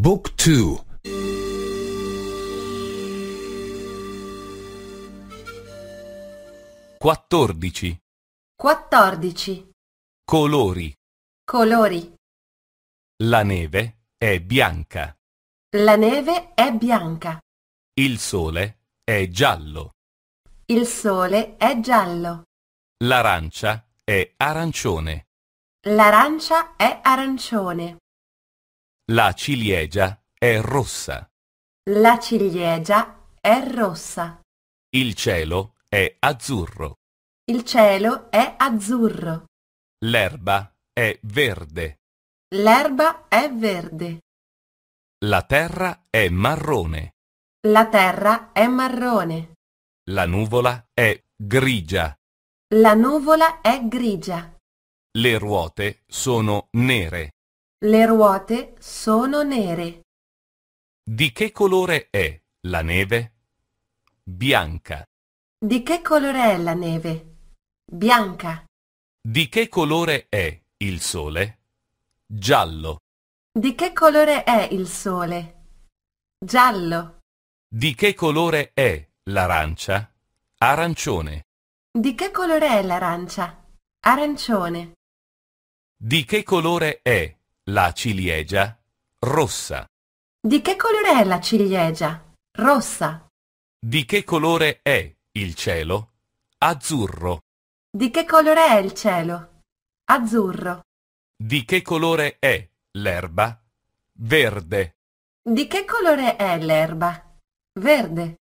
Book 2 14 14 Colori Colori La neve è bianca. La neve è bianca. Il sole è giallo. Il sole è giallo. L'arancia è arancione. L'arancia è arancione. La ciliegia è rossa. La ciliegia è rossa. Il cielo è azzurro. Il cielo è azzurro. L'erba è verde. L'erba è verde. La terra è marrone. La terra è marrone. La nuvola è grigia. La nuvola è grigia. Le ruote sono nere. Le ruote sono nere. Di che colore è la neve? Bianca. Di che colore è la neve? Bianca. Di che colore è il sole? Giallo. Di che colore è il sole? Giallo. Di che colore è l'arancia? Arancione. Di che colore è l'arancia? Arancione. Di che colore è la ciliegia rossa. Di che colore è la ciliegia? Rossa. Di che colore è il cielo? Azzurro. Di che colore è il cielo? Azzurro. Di che colore è l'erba? Verde. Di che colore è l'erba? Verde.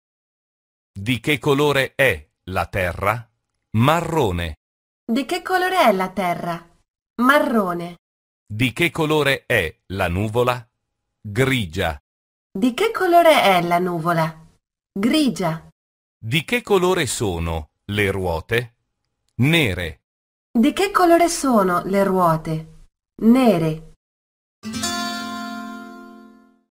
Di che colore è la terra? Marrone. Di che colore è la terra? Marrone. Di che colore è la nuvola? Grigia. Di che colore è la nuvola? Grigia. Di che colore sono le ruote? Nere. Di che colore sono le ruote? Nere.